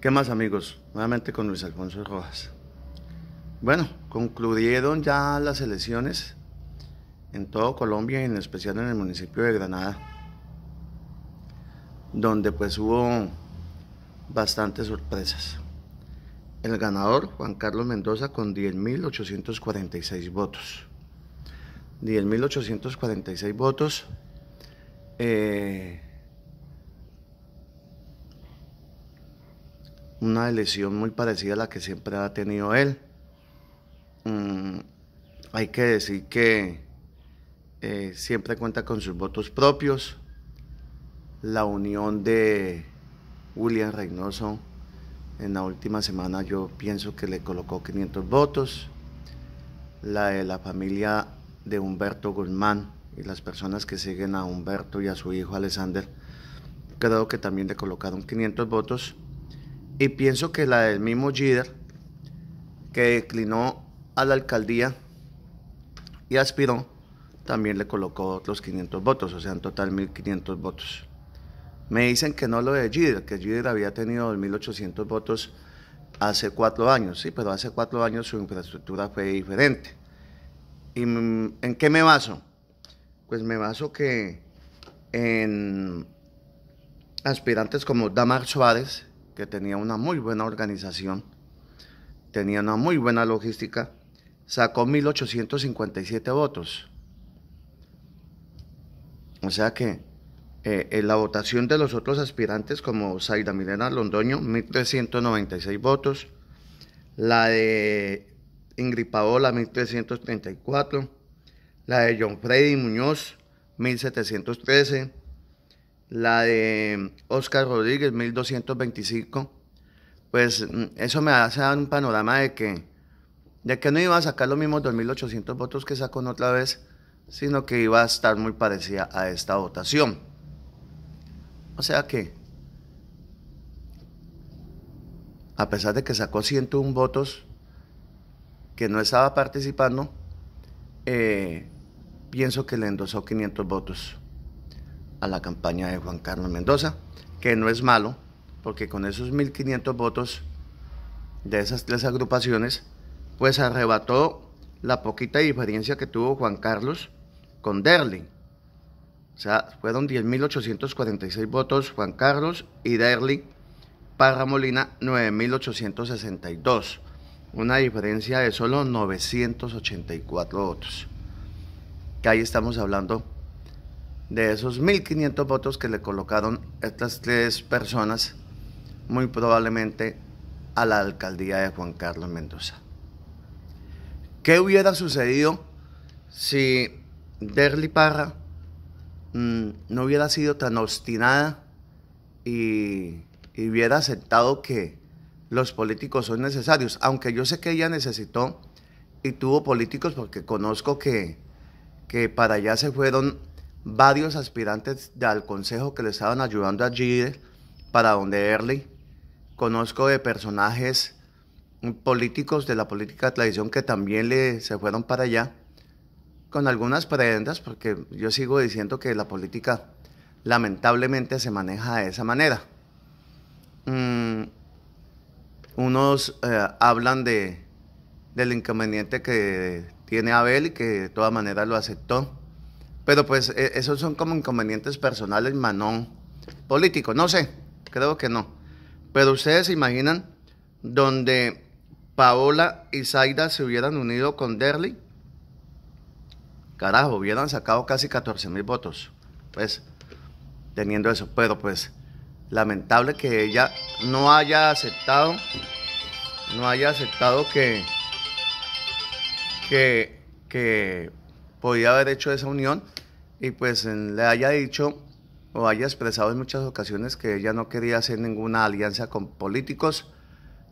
¿Qué más amigos? Nuevamente con Luis Alfonso Rojas. Bueno, concluyeron ya las elecciones en todo Colombia y en especial en el municipio de Granada, donde pues hubo bastantes sorpresas. El ganador, Juan Carlos Mendoza, con 10.846 votos. 10.846 votos. Eh, una lesión muy parecida a la que siempre ha tenido él. Mm, hay que decir que eh, siempre cuenta con sus votos propios. La unión de William Reynoso en la última semana yo pienso que le colocó 500 votos. La de la familia de Humberto Guzmán y las personas que siguen a Humberto y a su hijo Alexander, creo que también le colocaron 500 votos. Y pienso que la del mismo líder que declinó a la alcaldía y aspiró, también le colocó otros 500 votos, o sea, en total 1.500 votos. Me dicen que no lo de Jider, que Gider había tenido 2.800 votos hace cuatro años, sí, pero hace cuatro años su infraestructura fue diferente. ¿Y en qué me baso? Pues me baso que en aspirantes como Damar Suárez, que tenía una muy buena organización, tenía una muy buena logística, sacó 1.857 votos. O sea que eh, en la votación de los otros aspirantes, como Zaira Milena Londoño, 1.396 votos, la de Ingrid Paola, 1.334, la de John Freddy Muñoz, 1.713, la de Oscar Rodríguez, 1225, pues mm, eso me hace un panorama de que, ya que no iba a sacar los mismos 2.800 votos que sacó otra vez, sino que iba a estar muy parecida a esta votación. O sea que, a pesar de que sacó 101 votos que no estaba participando, eh, pienso que le endosó 500 votos a la campaña de Juan Carlos Mendoza, que no es malo, porque con esos 1.500 votos de esas tres agrupaciones, pues arrebató la poquita diferencia que tuvo Juan Carlos con Derling. O sea, fueron 10.846 votos Juan Carlos y Derling para Molina 9.862. Una diferencia de solo 984 votos. Que ahí estamos hablando de esos 1.500 votos que le colocaron estas tres personas, muy probablemente a la alcaldía de Juan Carlos Mendoza. ¿Qué hubiera sucedido si Derli Parra mm, no hubiera sido tan obstinada y, hubiera aceptado que los políticos son necesarios? Aunque yo sé que ella necesitó y tuvo políticos porque conozco que, que para allá se fueron varios aspirantes al consejo que le estaban ayudando allí para donde Early. Conozco de personajes políticos de la política de tradición que también le, se fueron para allá, con algunas prendas, porque yo sigo diciendo que la política lamentablemente se maneja de esa manera. Mm, unos eh, hablan de, del inconveniente que tiene Abel y que de todas maneras lo aceptó. Pero pues e, esos son como inconvenientes personales, manón. Político, no sé, creo que no. Pero ustedes se imaginan donde Paola y Zaida se hubieran unido con Derli. Carajo, hubieran sacado casi 14 mil votos. Pues, teniendo eso. Pero pues, lamentable que ella no haya aceptado, no haya aceptado que, que, que podía haber hecho esa unión y pues le haya dicho o haya expresado en muchas ocasiones que ella no quería hacer ninguna alianza con políticos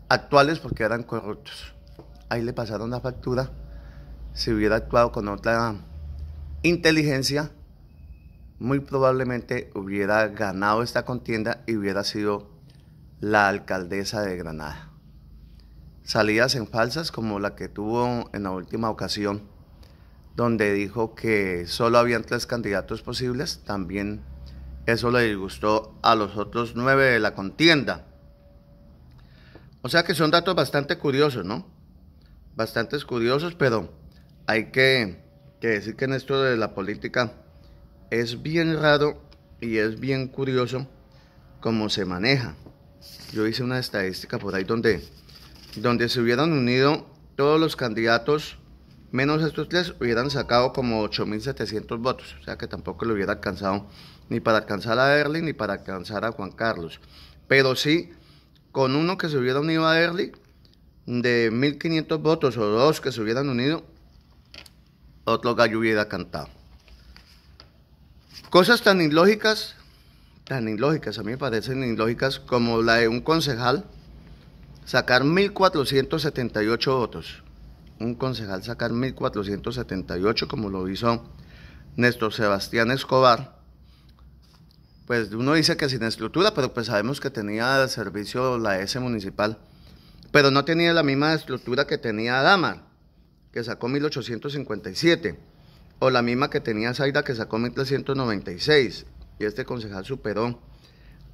actuales porque eran corruptos. Ahí le pasaron la factura. Si hubiera actuado con otra inteligencia, muy probablemente hubiera ganado esta contienda y hubiera sido la alcaldesa de Granada. Salidas en falsas como la que tuvo en la última ocasión donde dijo que solo habían tres candidatos posibles, también eso le disgustó a los otros nueve de la contienda. O sea que son datos bastante curiosos, ¿no? Bastantes curiosos, pero hay que, decir que en esto de la política es bien raro y es bien curioso cómo se maneja. Yo hice una estadística por ahí donde, donde se hubieran unido todos los candidatos menos estos tres hubieran sacado como 8.700 votos, o sea que tampoco lo hubiera alcanzado ni para alcanzar a Erling ni para alcanzar a Juan Carlos. Pero sí, con uno que se hubiera unido a Erling, de 1.500 votos o dos que se hubieran unido, otro gallo hubiera cantado. Cosas tan ilógicas, tan ilógicas, a mí me parecen ilógicas, como la de un concejal sacar 1.478 votos un concejal sacar 1.478 como lo hizo Néstor Sebastián Escobar, pues uno dice que sin estructura, pero pues sabemos que tenía servicio la S municipal, pero no tenía la misma estructura que tenía Dama, que sacó 1.857, o la misma que tenía Zaida, que sacó 1.396, y este concejal superó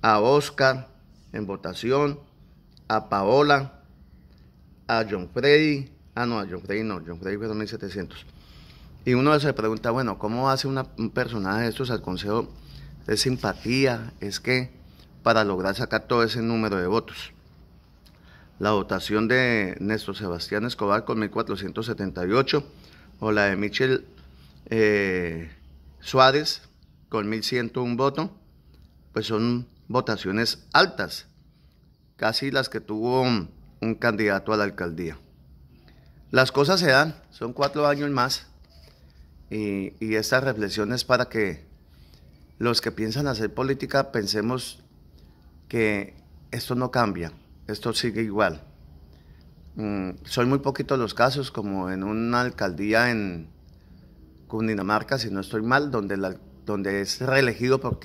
a Oscar en votación, a Paola, a John Freddy, Ah, no, John Gray no, John fue 1700. Y uno se pregunta, bueno, ¿cómo hace una, un personaje de estos al consejo? de simpatía? ¿Es que para lograr sacar todo ese número de votos? La votación de Néstor Sebastián Escobar con 1478 o la de Michel eh, Suárez con 1101 votos, pues son votaciones altas, casi las que tuvo un candidato a la alcaldía. Las cosas se dan, son cuatro años más. Y, esta reflexión reflexiones para que los que piensan hacer política pensemos que esto no cambia, esto sigue igual. Mm, son muy poquitos los casos, como en una alcaldía en Cundinamarca, si no estoy mal, donde, la, donde es reelegido por